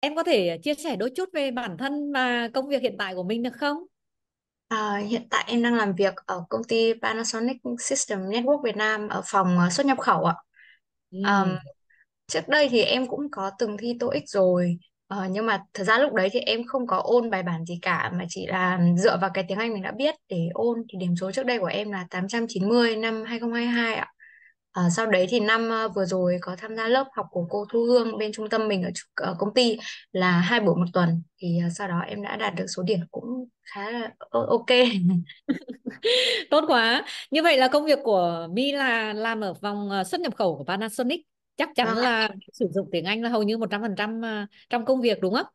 Em có thể chia sẻ đôi chút về bản thân và công việc hiện tại của mình được không? À, hiện tại em đang làm việc ở công ty Panasonic System Network Việt Nam ở phòng ờ, xuất nhập khẩu ạ. Ừm. Ờm, trước đây thì em cũng có từng thi TOEIC rồi, ờ, nhưng mà thật ra lúc đấy thì em không có ôn bài bản gì cả mà chỉ là dựa vào cái tiếng Anh mình đã biết để ôn thì điểm số trước đây của em là 890 năm 2022 ạ. À, sau đấy thì năm vừa rồi có tham gia lớp học của cô Thu Hương bên trung tâm mình ở, ở công ty là hai buổi một tuần thì ờ, sau đó em đã đạt được số điểm cũng khá là ok tốt quá như vậy là công việc của My là làm ở vòng ờ, xuất nhập khẩu của Panasonic chắc chắn vâng là sử dụng tiếng Anh là hầu như 100% trăm trong công việc đúng không?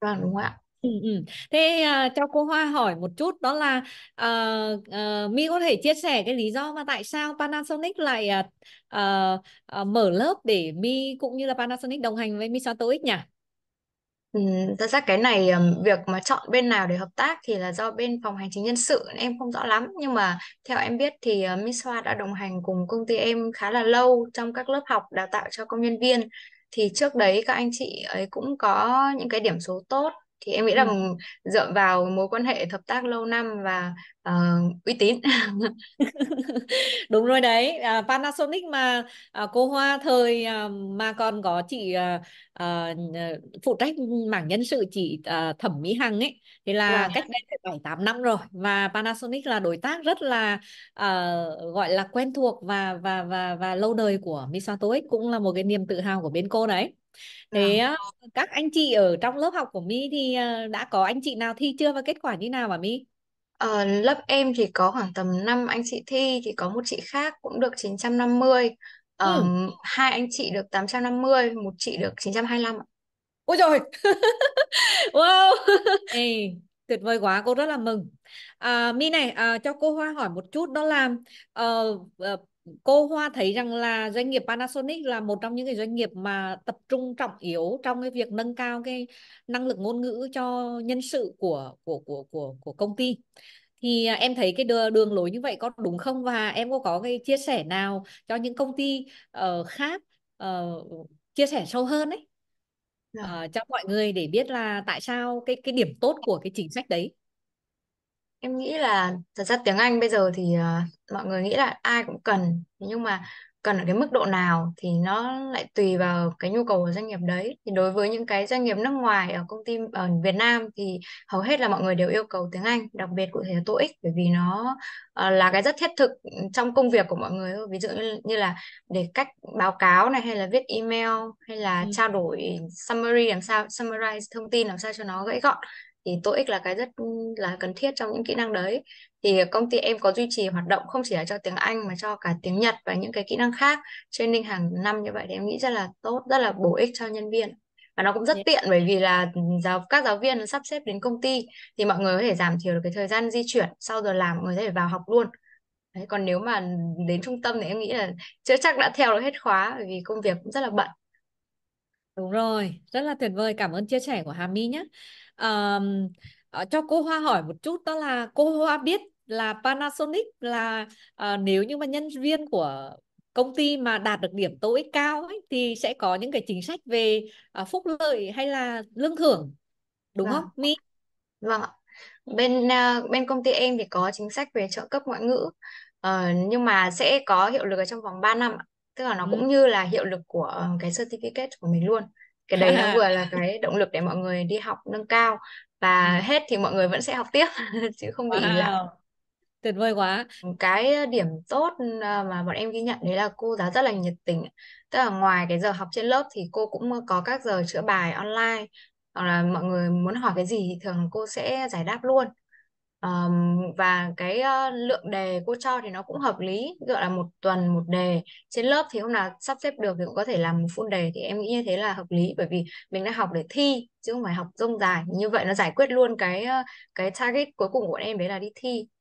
Vâng đúng ạ. Ừ, ừ, Thế à, cho cô Hoa hỏi một chút đó là uh, uh, Mi có thể chia sẻ cái lý do mà tại sao Panasonic lại à, à, à, mở lớp để Mi cũng như là Panasonic đồng hành với Misato X nhỉ? Ừ, thật ra cái này việc mà chọn bên nào để hợp tác thì là do bên phòng hành chính nhân sự em không rõ lắm nhưng mà theo em biết thì ờ, Miss Hoa đã đồng hành cùng công ty em khá là lâu trong các lớp học đào tạo cho công nhân viên thì trước đấy các anh chị ấy cũng có những cái điểm số tốt thì em nghĩ là ừ. dựa vào mối quan hệ hợp tác lâu năm và uh, uy tín đúng rồi đấy à, Panasonic mà à, cô Hoa thời à, mà còn có chị à, à, ờ, phụ trách mảng nhân sự chị à, thẩm mỹ hằng ấy thì là vâng. cách đây phải tám năm rồi và Panasonic là đối tác rất là à, gọi là quen thuộc và và và và lâu đời của Misato cũng là một cái niềm tự hào của bên cô đấy Thế à. các anh chị ở trong lớp học của mi thì ờ, đã có anh chị nào thi chưa và kết quả như nào hả mi Ờ, lớp em thì có khoảng tầm 5 anh chị thi thì có một chị khác cũng được 950 Ừ. um, hai anh chị được 850 một chị được 925 ạ Ôi trời wow Ê, tuyệt vời quá cô rất là mừng à, My này à, cho cô Hoa hỏi một chút đó là ờ, cô Hoa thấy rằng là doanh nghiệp Panasonic là một trong những cái doanh nghiệp mà tập trung trọng yếu trong cái việc nâng cao cái năng lực ngôn ngữ cho nhân sự của của của của của công ty thì à, em thấy cái đường, đường lối như vậy có đúng không và em có có cái chia sẻ nào cho những công ty uh, khác uh, chia sẻ sâu hơn đấy uh, dạ. ờ, cho mọi người để biết là tại sao cái cái điểm tốt của cái chính sách đấy Em nghĩ là thật ra tiếng Anh bây giờ thì à, mọi người nghĩ là ai cũng cần nhưng mà cần ở cái mức độ nào thì nó lại tùy vào cái nhu cầu của doanh nghiệp đấy. Thì đối với những cái doanh nghiệp nước ngoài ở công ty ở Việt Nam thì hầu hết là mọi người đều yêu cầu tiếng Anh, đặc biệt cụ thể là TOEIC bởi vì nó à, là cái rất thiết thực trong công việc của mọi người thôi. Ví dụ như, như là để cách báo cáo này hay là viết email hay là ừ. trao đổi summary làm sao summarize thông tin làm sao cho nó gãy gọn thì TOEIC là cái rất ừ, là cần thiết trong những kỹ năng đấy thì công ty em có duy trì hoạt động không chỉ là cho tiếng Anh mà cho cả tiếng Nhật và những cái kỹ năng khác training hàng năm như vậy thì em nghĩ rất là tốt rất là bổ ích cho nhân viên và nó cũng rất dạ. tiện bởi vì là giáo các giáo viên sắp xếp đến công ty thì mọi người có thể giảm thiểu được cái thời gian di chuyển sau giờ làm mọi người có thể vào học luôn đấy còn nếu mà đến trung tâm thì em nghĩ là chưa chắc đã theo được hết khóa bởi vì công việc cũng rất là bận Đúng rồi, rất là tuyệt vời. Cảm ơn chia sẻ của Hà My nhé. Um, ờ, cho cô Hoa hỏi một chút đó là cô Hoa biết là Panasonic là uh, nếu như mà nhân viên của công ty mà đạt được điểm TOEIC cao ấy, thì sẽ có những cái chính sách về uh, phúc lợi hay là lương thưởng đúng vâng. không My? Vâng ạ. Bên uh, bên công ty em thì có chính sách về trợ cấp ngoại ngữ uh, nhưng mà sẽ có hiệu lực ở trong vòng 3 năm ạ tức là nó cũng như là hiệu lực của ờ, cái certificate của mình luôn cái đấy nó vừa là cái động lực để mọi người đi học nâng cao và hết thì mọi người vẫn sẽ học tiếp chứ không bị wow. là tuyệt vời quá cái điểm tốt ờ, mà bọn em ghi nhận đấy là cô giáo rất là nhiệt tình tức là ngoài cái giờ học trên lớp thì cô cũng có các giờ chữa bài online hoặc là mọi người muốn hỏi cái gì thì thường cô sẽ giải đáp luôn Um, và cái uh, lượng đề cô cho thì nó cũng hợp lý gọi là một tuần một đề trên lớp thì hôm nào sắp xếp được thì cũng có thể làm một full đề thì em nghĩ như thế là hợp lý bởi vì mình đã học để thi chứ không phải học rông dài như vậy nó giải quyết luôn cái cái target cuối cùng của em đấy là đi thi